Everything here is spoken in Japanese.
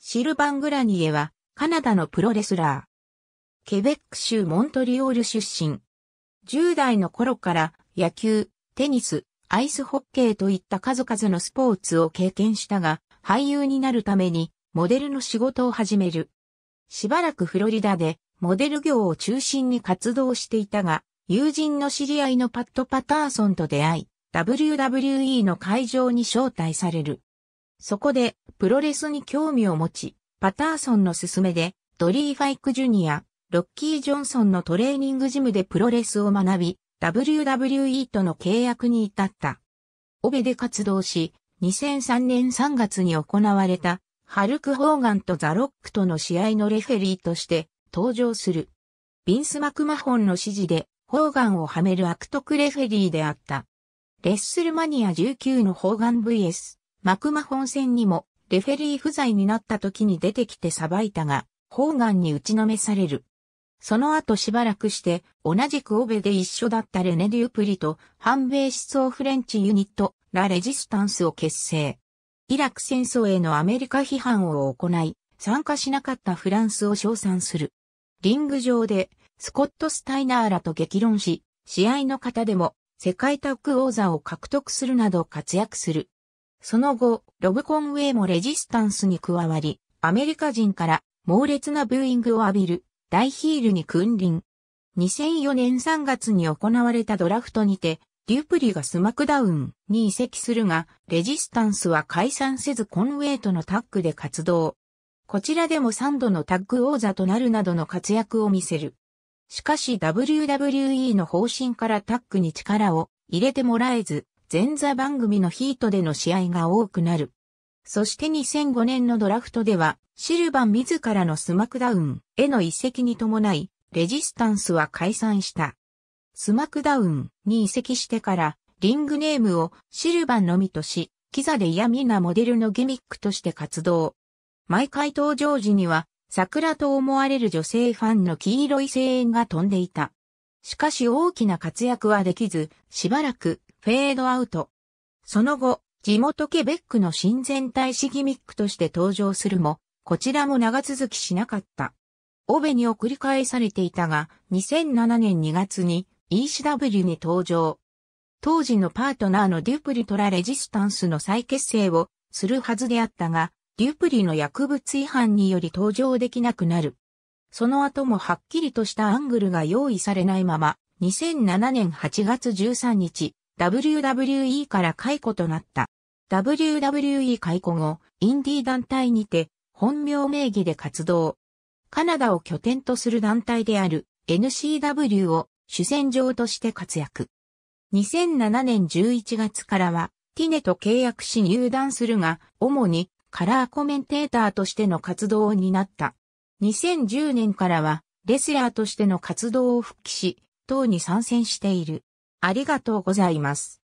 シルバン・グラニエは、カナダのプロレスラー。ケベック州モントリオール出身。10代の頃から野球、テニス、アイスホッケーといった数々のスポーツを経験したが、俳優になるためにモデルの仕事を始める。しばらくフロリダでモデル業を中心に活動していたが、友人の知り合いのパット・パターソンと出会い、WWE の会場に招待される。そこで、プロレスに興味を持ち、パターソンの勧めで、ドリー・ファイク・ジュニア、ロッキー・ジョンソンのトレーニングジムでプロレスを学び、WWE との契約に至った。オベで活動し、2003年3月に行われた、ハルク・ホーガンとザ・ロックとの試合のレフェリーとして登場する。ビンス・マクマホンの指示で、ホーガンをはめる悪徳レフェリーであった。レッスルマニア19のホーガン VS マクマ本戦にも、レフェリー不在になった時に出てきて裁いたが、ホーガンに打ちのめされる。その後しばらくして、同じくオベで一緒だったレネ・デュープリと、反米思想フレンチユニット、ラ・レジスタンスを結成。イラク戦争へのアメリカ批判を行い、参加しなかったフランスを称賛する。リング上で、スコット・スタイナーらと激論し、試合の方でも、世界タッグ王座を獲得するなど活躍する。その後、ロブコンウェイもレジスタンスに加わり、アメリカ人から猛烈なブーイングを浴びる大ヒールに君臨。2004年3月に行われたドラフトにて、デュプリがスマクダウンに移籍するが、レジスタンスは解散せずコンウェイとのタッグで活動。こちらでも3度のタッグ王座となるなどの活躍を見せる。しかし WWE の方針からタッグに力を入れてもらえず、前座番組のヒートでの試合が多くなる。そして2005年のドラフトでは、シルバン自らのスマクダウンへの移籍に伴い、レジスタンスは解散した。スマクダウンに移籍してから、リングネームをシルバンのみとし、キザで嫌味なモデルのギミックとして活動。毎回登場時には、桜と思われる女性ファンの黄色い声援が飛んでいた。しかし大きな活躍はできず、しばらくフェードアウト。その後、地元ケベックの親善大使ギミックとして登場するも、こちらも長続きしなかった。オベに送り返されていたが、2007年2月に ECW に登場。当時のパートナーのデュプリトラレジスタンスの再結成をするはずであったが、デュプリの薬物違反により登場できなくなる。その後もはっきりとしたアングルが用意されないまま、2007年8月13日、WWE から解雇となった。WWE 解雇後、インディー団体にて、本名名義で活動。カナダを拠点とする団体である NCW を主戦場として活躍。2007年11月からは、ティネと契約し入団するが、主にカラーコメンテーターとしての活動を担った。2010年からは、レスラーとしての活動を復帰し、党に参戦している。ありがとうございます。